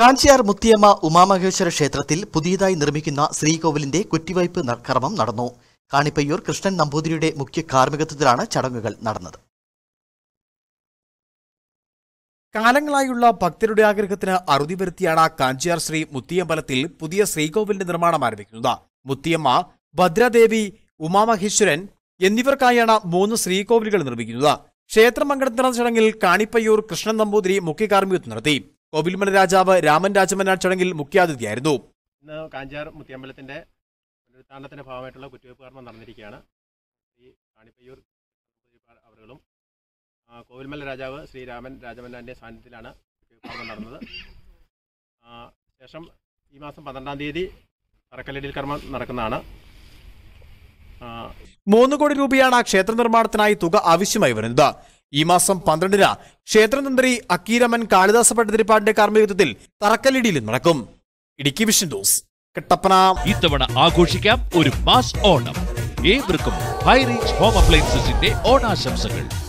കാഞ്ചിയാർ മുത്തിയമ്മ ഉമാമഹേശ്വര ക്ഷേത്രത്തിൽ പുതിയതായി നിർമ്മിക്കുന്ന ശ്രീകോവിലിന്റെ കുറ്റിവയ്പ് കർമ്മം നടന്നു കാണിപ്പയ്യൂർ കൃഷ്ണൻ നമ്പൂതിരിയുടെ മുഖ്യ കാർമ്മികത്വത്തിലാണ് ചടങ്ങുകൾ നടന്നത് കാലങ്ങളായുള്ള ഭക്തരുടെ ആഗ്രഹത്തിന് അറുതി വരുത്തിയാണ് കാഞ്ചിയാർ ശ്രീ മുത്തിയമ്പലത്തിൽ പുതിയ ശ്രീകോവിലിന്റെ നിർമ്മാണം ആരംഭിക്കുന്നത് മുത്തിയമ്മ ഭദ്രദേവി ഉമാമഹേശ്വരൻ എന്നിവർക്കായാണ് മൂന്ന് ശ്രീകോവിലുകൾ നിർമ്മിക്കുന്നത് ക്ഷേത്രമംഗലത്തിൽ ചടങ്ങിൽ കാണിപ്പയ്യൂർ കൃഷ്ണൻ നമ്പൂതിരി മുഖ്യ കാർമ്മികത്വം നടത്തി കോവിൽമല രാജാവ് രാമൻ രാജമനാർ ചടങ്ങിൽ മുഖ്യാതിഥിയായിരുന്നു ഇന്ന് കാഞ്ചാർ മുത്തിയമ്പലത്തിന്റെ പുനരുദ്ധാരണത്തിന്റെ ഭാഗമായിട്ടുള്ള കുത്തിവയ്പ് കർമ്മം നടന്നിരിക്കുകയാണ് ഈ കാണിപ്പയ്യൂർ അവരുകളും കോവിൽമല രാജാവ് ശ്രീ രാമൻ രാജമന്നാന്റെ സാന്നിധ്യത്തിലാണ് കുത്തിവയ്പ് നടന്നത് ശേഷം ഈ മാസം പന്ത്രണ്ടാം തീയതി തറക്കല്ലടിയിൽ കർമ്മം നടക്കുന്നതാണ് മൂന്ന് കോടി രൂപയാണ് ക്ഷേത്ര നിർമ്മാണത്തിനായി തുക ആവശ്യമായി വരുന്നത് ഈ മാസം പന്ത്രണ്ടിന് ക്ഷേത്രതന്ത്രി അക്കീരമൻ കാളിദാസ പട്ടതിരിപ്പാടിന്റെ കാർമ്മികത്വത്തിൽ തറക്കല്ലിടിയിലും നടക്കും ഇടുക്കി വിഷൻ ന്യൂസ് കട്ടപ്പന ഇത്തവണ ആഘോഷിക്കാം ഒരു മാസ് ഓണം ഏവർക്കും ഹൈറേഞ്ച് ഹോം അപ്ലയൻസസിന്റെ ഓണാശംസകൾ